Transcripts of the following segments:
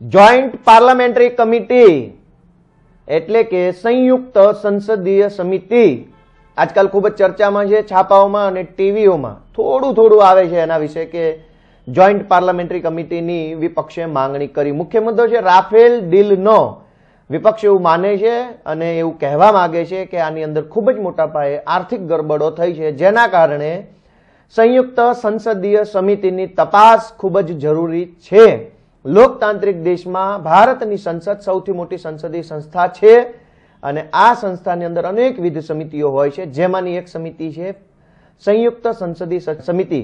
joint parliamentary committee એટલે કે સંયુક્ત સંસદીય સમિતિ આજકાલ ખૂબ જ ચર્ચામાં છે છાપાઓમાં અને ટીવીઓમાં થોડું થોડું આવે છે એના વિશે કે જોઈન્ટ પાર્લામેન્ટરી કમિટીની વિપક્ષે માંગણી કરી મુખ્ય મુદ્દો છે રાફેલ ડીલનો વિપક્ષ એવું માને છે અને એવું કહેવા માગે છે કે આની અંદર ખૂબ જ મોટા પાયે આર્થિક ગરબડો થઈ છે જેના કારણે સંયુક્ત સંસદીય સમિતિની તપાસ ખૂબ જ જરૂરી છે લોકતાંત્રિક દેશમાં ભારતની સંસદ સૌથી મોટી સંસદીય સંસ્થા છે અને આ સંસ્થાની અંદર અનેકવિધ સમિતિઓ હોય છે જેમાંની એક સમિતિ છે સંયુક્ત સંસદીય સમિતિ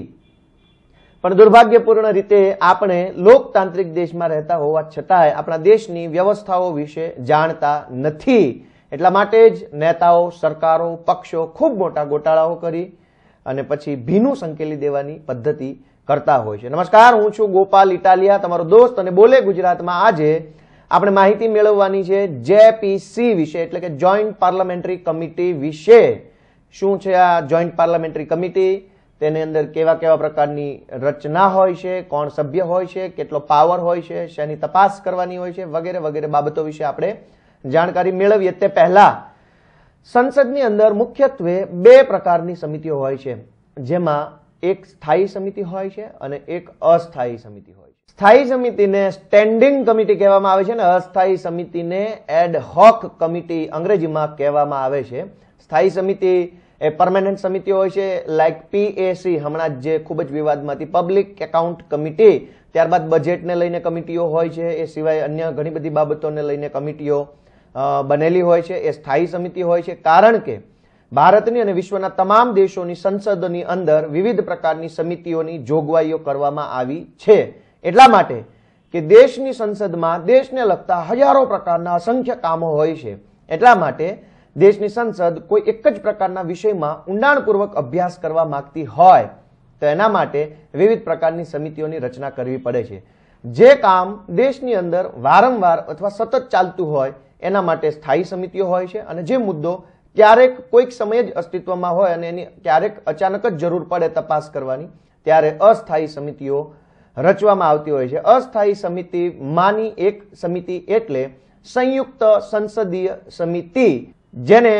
પણ દુર્ભાગ્યપૂર્ણ રીતે આપણે લોકતાંત્રિક દેશમાં રહેતા હોવા છતાંય આપણા દેશની વ્યવસ્થાઓ વિશે જાણતા નથી એટલા માટે જ નેતાઓ સરકારો પક્ષો ખૂબ મોટા ગોટાળાઓ કરી અને પછી ભીનું સંકેલી દેવાની પદ્ધતિ કરતા હોય છે નમસ્કાર હું છું ગોપાલ ઇટાલિયા તમારો દોસ્ત અને બોલે ગુજરાતમાં આજે આપણે માહિતી મેળવવાની છે જેપીસી વિશે એટલે કે જોઈન્ટ પાર્લામેન્ટરી કમિટી વિશે શું છે આ જોઈન્ટ પાર્લામેન્ટરી કમિટી તેની અંદર કેવા કેવા પ્રકારની રચના હોય છે કોણ સભ્ય હોય છે કેટલો પાવર હોય છે શેની તપાસ કરવાની હોય છે વગેરે વગેરે બાબતો વિશે આપણે જાણકારી મેળવીએ તે પહેલા સંસદની અંદર મુખ્યત્વે બે પ્રકારની સમિતિઓ હોય છે જેમાં એક સ્થાયી સમિતિ હોય છે અને એક અસ્થાયી સમિતિ હોય છે સ્થાયી સમિતિને સ્ટેન્ડિંગ કમિટી કહેવામાં આવે છે અને અસ્થાયી સમિતિને એડહોક કમિટી અંગ્રેજીમાં કહેવામાં આવે છે સ્થાયી સમિતિ એ પરમાનન્ટ સમિતિ હોય છે લાઇક પીએસી હમણાં જે ખૂબ જ વિવાદમાંથી પબ્લિક એકાઉન્ટ કમિટી ત્યારબાદ બજેટને લઈને કમિટીઓ હોય છે એ સિવાય અન્ય ઘણી બધી બાબતોને લઈને કમિટીઓ બનેલી હોય છે એ સ્થાયી સમિતિ હોય છે કારણ કે ભારતની અને વિશ્વના તમામ દેશોની સંસદોની અંદર વિવિધ પ્રકારની સમિતિઓની જોગવાઈઓ કરવામાં આવી છે એટલા માટે કે દેશની સંસદમાં દેશને લગતા હજારો પ્રકારના અસંખ્ય કામો હોય છે એટલા માટે દેશની સંસદ કોઈ એક જ પ્રકારના વિષયમાં ઊંડાણપૂર્વક અભ્યાસ કરવા માંગતી હોય તો એના માટે વિવિધ પ્રકારની સમિતિઓની રચના કરવી પડે છે જે કામ દેશની અંદર વારંવાર અથવા સતત ચાલતું હોય એના માટે સ્થાયી સમિતિઓ હોય છે અને જે મુદ્દો ક્યારેક કોઈક સમયે જ અસ્તિત્વમાં હોય અને એની ક્યારેક અચાનક જ જરૂર પડે તપાસ કરવાની ત્યારે અસ્થાયી સમિતિઓ રચવામાં આવતી હોય છે અસ્થાયી સમિતિ માની એક સમિતિ એટલે સંયુક્ત સંસદીય સમિતિ જેને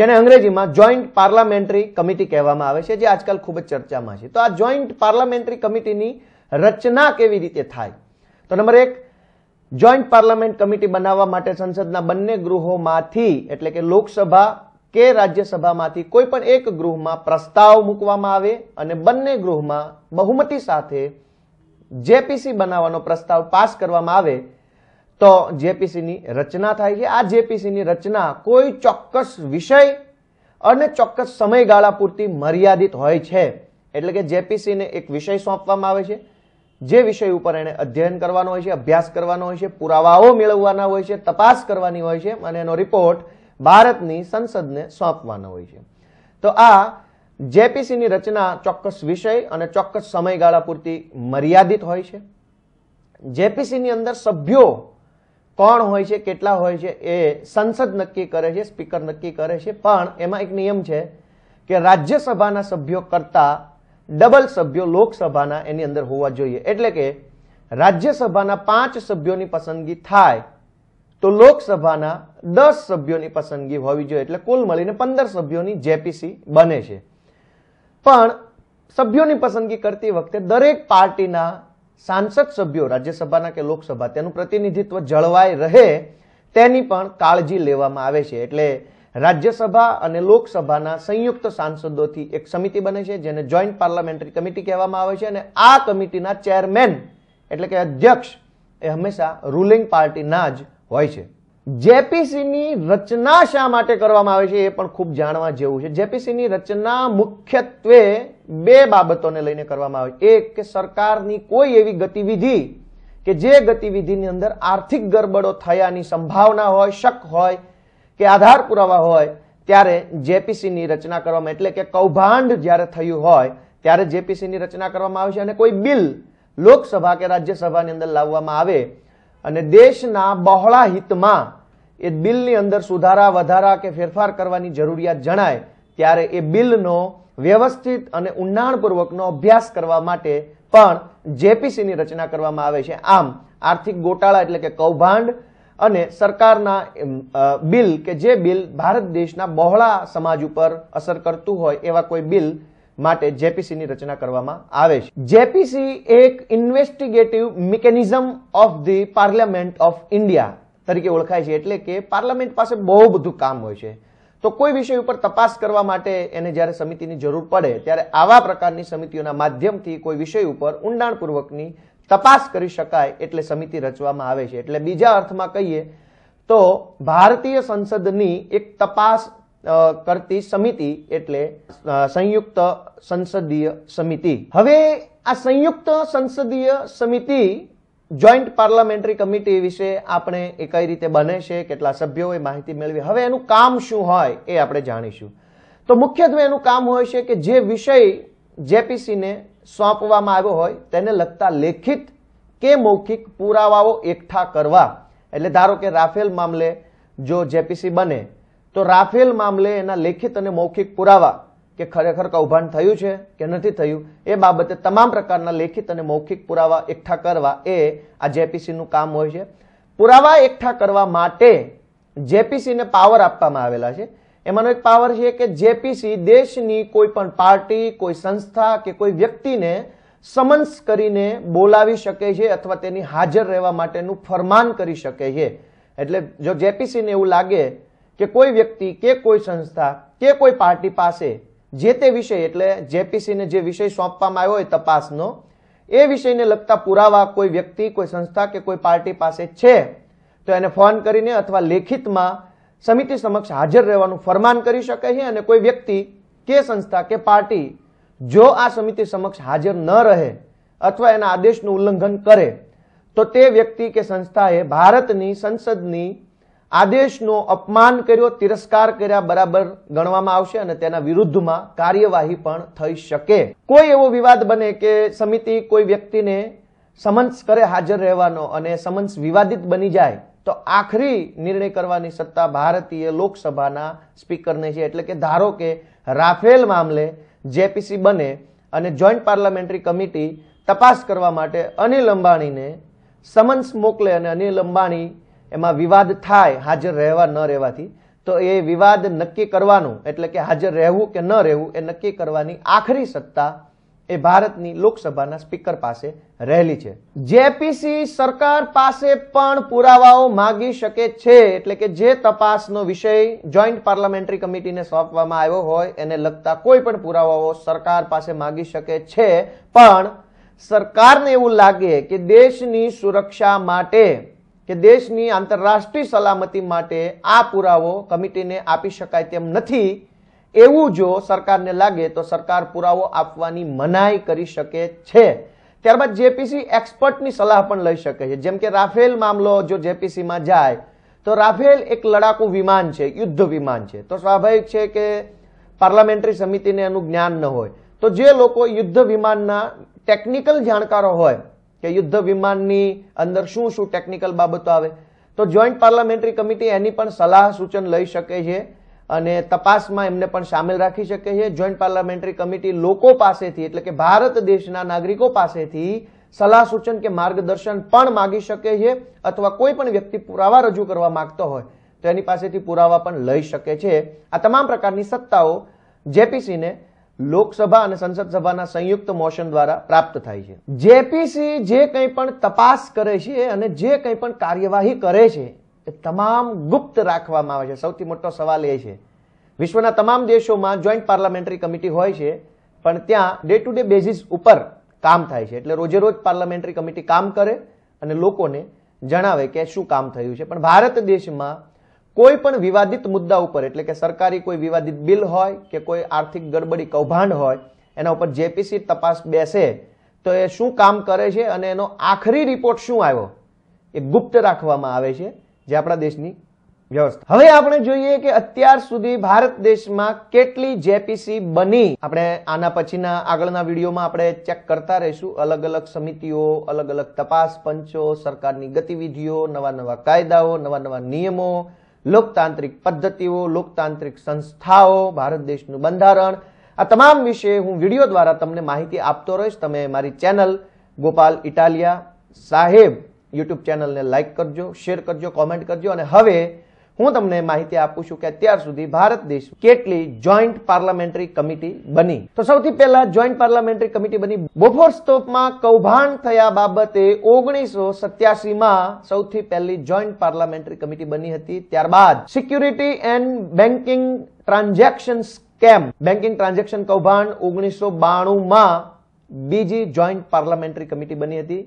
જેને અંગ્રેજીમાં જોઈન્ટ પાર્લામેન્ટરી કમિટી કહેવામાં આવે છે જે આજકાલ ખૂબ જ ચર્ચામાં છે તો આ જોઈન્ટ પાર્લામેન્ટરી કમિટીની રચના કેવી રીતે થાય તો નંબર એક જોઈન્ટ પાર્લામેન્ટ કમિટી બનાવવા માટે સંસદના બંને ગૃહોમાંથી એટલે કે લોકસભા કે રાજ્યસભામાંથી કોઈ પણ એક ગૃહમાં પ્રસ્તાવ મૂકવામાં આવે અને બંને ગૃહમાં બહુમતી સાથે જેપીસી બનાવવાનો પ્રસ્તાવ પાસ કરવામાં આવે તો જેપીસીની રચના થાય છે આ જેપીસીની રચના કોઈ ચોક્કસ વિષય અને ચોક્કસ સમયગાળા પૂરતી મર્યાદિત હોય છે એટલે કે જેપીસીને એક વિષય સોંપવામાં આવે છે જે વિષય ઉપર એને અધ્યયન કરવાનો હોય છે અભ્યાસ કરવાનો હોય છે પુરાવાઓ મેળવવાના હોય છે તપાસ કરવાની હોય છે અને એનો રિપોર્ટ ભારતની સંસદને સોંપવાનો હોય છે તો આ જેપીસીની રચના ચોક્કસ વિષય અને ચોક્કસ સમયગાળા પૂરતી મર્યાદિત હોય છે જેપીસીની અંદર સભ્યો કોણ હોય છે કેટલા હોય છે એ સંસદ નક્કી કરે છે સ્પીકર નક્કી કરે છે પણ એમાં એક નિયમ છે કે રાજ્યસભાના સભ્યો કરતાં ડબલ સભ્યો લોકસભાના એની અંદર હોવા જોઈએ એટલે કે રાજ્યસભાના પાંચ સભ્યોની પસંદગી થાય તો લોકસભાના દસ સભ્યોની પસંદગી હોવી જોઈએ એટલે કુલ મળીને પંદર સભ્યોની જેપીસી બને છે પણ સભ્યોની પસંદગી કરતી વખતે દરેક પાર્ટીના સાંસદ સભ્યો રાજ્યસભાના કે લોકસભા તેનું પ્રતિનિધિત્વ જળવાય રહે તેની પણ કાળજી લેવામાં આવે છે એટલે રાજ્યસભા અને લોકસભાના સંયુક્ત સાંસદોથી એક સમિતિ બને છે જેને જોઈન્ટ પાર્લામેન્ટરી કમિટી કહેવામાં આવે છે અને આ કમિટીના ચેરમેન એટલે કે અધ્યક્ષ એ હંમેશા રૂલિંગ પાર્ટીના જ હોય છે જેપીસીની રચના શા માટે કરવામાં આવે છે એ પણ ખૂબ જાણવા જેવું છે જેપીસીની રચના મુખ્યત્વે બે બાબતોને લઈને કરવામાં આવે છે એક કે સરકારની કોઈ એવી ગતિવિધિ કે જે ગતિવિધિની અંદર આર્થિક ગરબડો થયાની સંભાવના હોય શક હોય કે આધાર પુરાવા હોય ત્યારે જેપીસીની રચના કરવામાં એટલે કે કૌભાંડ જ્યારે થયું હોય ત્યારે જેપીસીની રચના કરવામાં આવે છે અને કોઈ બિલ લોકસભા કે રાજ્યસભાની અંદર લાવવામાં આવે અને દેશના બહોળા હિતમાં એ બિલની અંદર સુધારા વધારા કે ફેરફાર કરવાની જરૂરિયાત જણાય ત્યારે એ બિલનો વ્યવસ્થિત અને ઊંડાણપૂર્વકનો અભ્યાસ કરવા માટે પણ જેપીસીની રચના કરવામાં આવે છે આમ આર્થિક ગોટાળા એટલે કે કૌભાંડ અને સરકારના બિલ કે જે બિલ ભારત દેશના બહોળા સમાજ ઉપર અસર કરતું હોય એવા કોઈ બિલ માટે જેપીસીની રચના કરવામાં આવે છે જેપીસી એક investigative mechanism of the parliament of India તરીકે ઓળખાય છે એટલે કે પાર્લામેન્ટ પાસે બહુ બધું કામ હોય છે તો કોઈ વિષય ઉપર તપાસ કરવા માટે એને જ્યારે સમિતિની જરૂર પડે ત્યારે આવા પ્રકારની સમિતિઓના માધ્યમથી કોઈ વિષય ઉપર ઊંડાણપૂર્વકની તપાસ કરી શકાય એટલે સમિતિ રચવામાં આવે છે એટલે બીજા અર્થમાં કહીએ તો ભારતીય સંસદની એક તપાસ કરતી સમિતિ એટલે સંયુક્ત સંસદીય સમિતિ હવે આ સંયુક્ત સંસદીય સમિતિ જોઈન્ટ પાર્લામેન્ટરી કમિટી વિશે આપણે એ કઈ રીતે બને છે કેટલા સભ્યોએ માહિતી મેળવી હવે એનું કામ શું હોય એ આપણે જાણીશું તો મુખ્યત્વે એનું કામ હોય છે કે જે વિષય જેપીસીને સોંપવામાં આવ્યો હોય તેને લગતા લેખિત કે મૌખિક પુરાવાઓ એકઠા કરવા એટલે ધારો કે રાફેલ મામલે જો જેપીસી બને તો રાફેલ મામલે એના લેખિત અને મૌખિક પુરાવા કે ખરેખર કૌભાંડ થયું છે કે નથી થયું એ બાબતે તમામ પ્રકારના લેખિત અને મૌખિક પુરાવા એકઠા કરવા એ આ જેપીસીનું કામ હોય છે પુરાવા એકઠા કરવા માટે જેપીસીને પાવર આપવામાં આવેલા છે એમાંનો એક પાવર છે કે જેપીસી દેશની કોઈ પણ પાર્ટી કોઈ સંસ્થા કે કોઈ વ્યક્તિને સમન્સ કરીને બોલાવી શકે છે અથવા તેની હાજર રહેવા માટેનું ફરમાન કરી શકે છે એટલે જો જેપીસીને એવું લાગે કે કોઈ વ્યક્તિ કે કોઈ સંસ્થા કે કોઈ પાર્ટી પાસે જે તે વિષય એટલે જેપીસીને જે વિષય સોંપવામાં આવ્યો હોય તપાસનો એ વિષયને લગતા પુરાવા કોઈ વ્યક્તિ કોઈ સંસ્થા કે કોઈ પાર્ટી પાસે છે તો એને ફોન કરીને અથવા લેખિતમાં સમિતિ સમક્ષ હાજર રહેવાનું ફરમાન કરી શકે છે અને કોઈ વ્યક્તિ કે સંસ્થા કે પાર્ટી જો આ સમિતિ સમક્ષ હાજર ન રહે અથવા એના આદેશનું ઉલ્લંઘન કરે તો તે વ્યક્તિ કે સંસ્થાએ ભારતની સંસદની આદેશનો અપમાન કર્યો તિરસ્કાર કર્યા બરાબર ગણવામાં આવશે અને તેના વિરુદ્ધમાં કાર્યવાહી પણ થઈ શકે કોઈ એવો વિવાદ બને કે સમિતિ કોઈ વ્યક્તિને સમન્સ કરે હાજર રહેવાનો અને સમન્સ વિવાદિત બની જાય તો આખરી નિર્ણય કરવાની સત્તા ભારતીય લોકસભાના સ્પીકરને છે એટલે કે ધારો કે રાફેલ મામલે જેપીસી બને અને જોઈન્ટ પાર્લામેન્ટરી કમિટી તપાસ કરવા માટે અનિલ અંબાણીને સમન્સ મોકલે અને અનિલ અંબાણી એમાં વિવાદ થાય હાજર રહેવા ન રહેવાથી તો એ વિવાદ નક્કી કરવાનું એટલે કે હાજર રહેવું કે ન રહેવું એ નક્કી કરવાની આખરી સત્તા એ ભારતની લોકસભાના સ્પીકર પાસે રહેલી છે જેપીસી સરકાર પાસે પણ પુરાવાઓ માગી શકે છે એટલે કે જે તપાસનો વિષય જોઈન્ટ પાર્લામેન્ટરી કમિટીને સોંપવામાં આવ્યો હોય એને લગતા કોઈ પણ પુરાવાઓ સરકાર પાસે માગી શકે છે પણ સરકારને એવું લાગે કે દેશની સુરક્ષા માટે કે દેશની આંતરરાષ્ટ્રીય સલામતી માટે આ પુરાવો કમિટીને આપી શકાય તેમ નથી એવું જો સરકારને લાગે તો સરકાર પુરાવો આપવાની મનાઈ કરી શકે છે ત્યારબાદ જેપીસી એક્સપર્ટની સલાહ પણ લઈ શકે છે જેમ કે રાફેલ મામલો જો જેપીસીમાં જાય તો રાફેલ એક લડાકુ વિમાન છે યુદ્ધ વિમાન છે તો સ્વાભાવિક છે કે પાર્લામેન્ટરી સમિતિને એનું જ્ઞાન ન હોય તો જે લોકો યુદ્ધ વિમાનના ટેકનિકલ જાણકારો હોય કે યુદ્ધ વિમાનની અંદર શું શું ટેકનિકલ બાબતો આવે તો જોઈન્ટ પાર્લામેન્ટરી કમિટી એની પણ સલાહ સૂચન લઈ શકે છે અને તપાસમાં એમને પણ સામેલ રાખી શકે છે જોઈન્ટ પાર્લામેન્ટરી કમિટી લોકો પાસેથી એટલે કે ભારત દેશના નાગરિકો પાસેથી સલાહ સૂચન કે માર્ગદર્શન પણ માગી શકે છે અથવા કોઈ પણ વ્યક્તિ પુરાવા રજૂ કરવા માંગતો હોય તો એની પાસેથી પુરાવા પણ લઈ શકે છે આ તમામ પ્રકારની સત્તાઓ જેપીસીને લોકસભા અને સંસદ સભાના સંયુક્ત મોશન દ્વારા પ્રાપ્ત થાય છે જેપીસી જે કંઈ પણ તપાસ કરે છે અને જે કંઈ પણ કાર્યવાહી કરે છે એ તમામ ગુપ્ત રાખવામાં આવે છે સૌથી મોટો સવાલ એ છે વિશ્વના તમામ દેશોમાં જોઈન્ટ પાર્લામેન્ટરી કમિટી હોય છે પણ ત્યાં ડે ટુ ડે બેઝિસ ઉપર કામ થાય છે એટલે રોજે રોજ પાર્લામેન્ટરી કમિટી કામ કરે અને લોકોને જણાવે કે શું કામ થયું છે પણ ભારત દેશમાં કોઈ પણ વિવાદિત મુદ્દા ઉપર એટલે કે સરકારી કોઈ વિવાદિત બિલ હોય કે કોઈ આર્થિક ગડબડી કૌભાંડ હોય એના ઉપર જેપીસી તપાસ બેસે તો એ શું કામ કરે છે અને એનો આખરી રિપોર્ટ શું આવ્યો એ ગુપ્ત રાખવામાં આવે છે જે આપણા દેશની વ્યવસ્થા હવે આપણે જોઈએ કે અત્યાર સુધી ભારત દેશમાં કેટલી જેપીસી બની આપણે આના પછીના આગળના વિડીયોમાં આપણે ચેક કરતા રહીશું અલગ અલગ સમિતિઓ અલગ અલગ તપાસ પંચો સરકારની ગતિવિધિઓ નવા નવા કાયદાઓ નવા નવા નિયમો લોકતાંત્રિક પદ્ધતિઓ લોકતાંત્રિક સંસ્થાઓ ભારત દેશનું બંધારણ આ તમામ વિશે હું વિડીયો દ્વારા તમને માહિતી આપતો રહીશ તમે મારી ચેનલ ગોપાલ ઇટાલિયા સાહેબ યુટ્યુબ ચેનલને લાઇક કરજો શેર કરજો કોમેન્ટ કરજો અને હવે હું તમને માહિતી આપું છું કે અત્યાર સુધી ભારત દેશ કેટલી જોઈન્ટ પાર્લામેન્ટરી કમિટી બની તો સૌથી પહેલા જોઈન્ટ પાર્લામેન્ટરી કમિટી બની બોફોર્સ તોપમાં કૌભાંડ થયા બાબતે ઓગણીસો સત્યાસીમાં સૌથી પહેલી જોઈન્ટ પાર્લામેન્ટરી કમિટી બની હતી ત્યારબાદ security and banking transaction scam banking transaction કૌભાંડ ઓગણીસો બાણુંમાં બીજી જોઈન્ટ પાર્લામેન્ટરી કમિટી બની હતી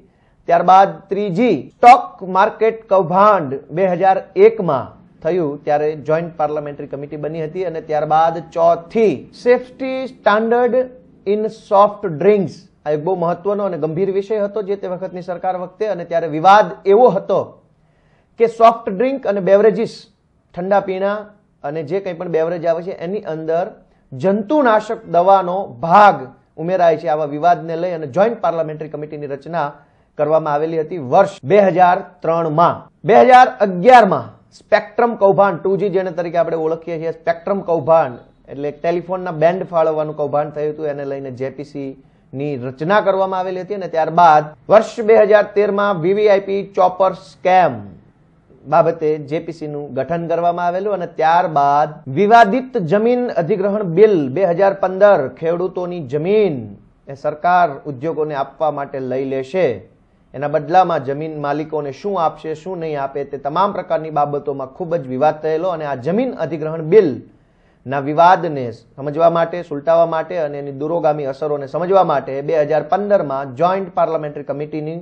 ત્યારબાદ ત્રીજી સ્ટોક માર્કેટ કૌભાંડ બે હજાર એકમાં થયું ત્યારે જોઈન્ટ પાર્લામેન્ટરી કમિટી બની હતી અને ત્યારબાદ ચોથી safety standard in soft drinks આ એક બહુ મહત્વનો અને ગંભીર વિષય હતો જે તે વખતની સરકાર વખતે અને ત્યારે વિવાદ એવો હતો કે સોફ્ટ ડ્રિંક અને બેવરેજીસ ઠંડા પીણા અને જે કંઈ પણ બેવરેજ આવે છે એની અંદર જંતુનાશક દવાનો ભાગ ઉમેરાય છે આવા વિવાદને લઈ અને જોઈન્ટ પાર્લામેન્ટરી કમિટીની રચના કરવામાં આવેલી હતી વર્ષ બે હજાર ત્રણમાં બે હજાર અગિયારમાં સ્પેક્ટ્રમ કૌભાંડ ટુ જેને તરીકે આપણે ઓળખીએ છીએ સ્પેક્ટ્રમ કૌભાંડ એટલે ટેલિફોનના બેન્ડ ફાળવવાનું કૌભાંડ થયું હતું એને લઈને જેપીસી ની રચના કરવામાં આવેલી હતી અને ત્યારબાદ વર્ષ બે હજાર તેરમાં વીવીઆઈપી ચોપર સ્કેમ બાબતે જેપીસીનું ગઠન કરવામાં આવેલું અને ત્યારબાદ વિવાદિત જમીન અધિગ્રહણ બિલ બે હજાર પંદર ખેડૂતોની જમીન એ સરકાર ઉદ્યોગોને આપવા માટે લઈ લેશે એના બદલામાં જમીન માલિકોને શું આપશે શું નહીં આપે તે તમામ પ્રકારની બાબતોમાં ખૂબ જ વિવાદ થયેલો અને આ જમીન અધિગ્રહણ બિલના વિવાદને સમજવા માટે સુલટાવવા માટે અને એની દુરોગામી અસરોને સમજવા માટે બે હજાર પંદરમાં જોઈન્ટ પાર્લામેન્ટરી કમિટીની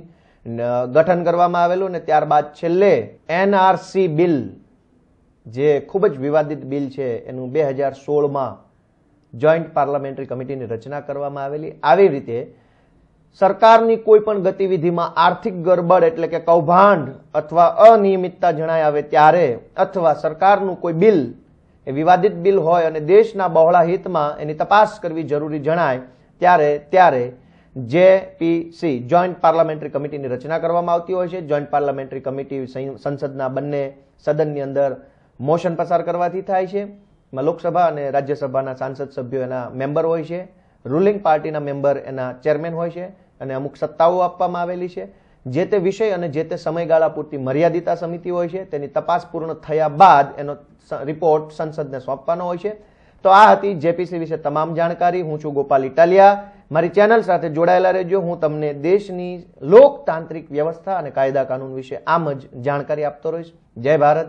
ગઠન કરવામાં આવેલું અને ત્યારબાદ છેલ્લે એનઆરસી બિલ જે ખૂબ જ વિવાદિત બિલ છે એનું બે હજાર સોળમાં જોઈન્ટ પાર્લામેન્ટરી કમિટીની રચના કરવામાં આવેલી આવી રીતે સરકારની કોઈ પણ ગતિવિધિમાં આર્થિક ગરબડ એટલે કે કૌભાંડ અથવા અનિયમિતતા જણાય આવે ત્યારે અથવા સરકારનું કોઈ બિલ એ વિવાદિત બિલ હોય અને દેશના બહોળા હિતમાં એની તપાસ કરવી જરૂરી જણાય ત્યારે ત્યારે જેપીસી જોઈન્ટ પાર્લામેન્ટરી કમિટીની રચના કરવામાં આવતી હોય છે જોઈન્ટ પાર્લામેન્ટરી કમિટી સંસદના બંને સદનની અંદર મોશન પસાર કરવાથી થાય છે લોકસભા અને રાજ્યસભાના સાંસદ સભ્યો એના મેમ્બર હોય છે રૂલિંગ પાર્ટીના મેમ્બર એના ચેરમેન હોય છે અને અમુક સત્તાઓ આપવામાં આવેલી છે જે તે વિષય અને જે તે સમયગાળા પૂરતી મર્યાદિતા સમિતિ હોય છે તેની તપાસ પૂર્ણ થયા બાદ એનો રિપોર્ટ સંસદને સોંપવાનો હોય છે તો આ હતી જેપીસી વિશે તમામ જાણકારી હું છું ગોપાલ ઇટાલિયા મારી ચેનલ સાથે જોડાયેલા રહેજો હું તમને દેશની લોકતાંત્રિક વ્યવસ્થા અને કાયદા કાનૂન વિશે આમ જ જાણકારી આપતો રહીશ જય ભારત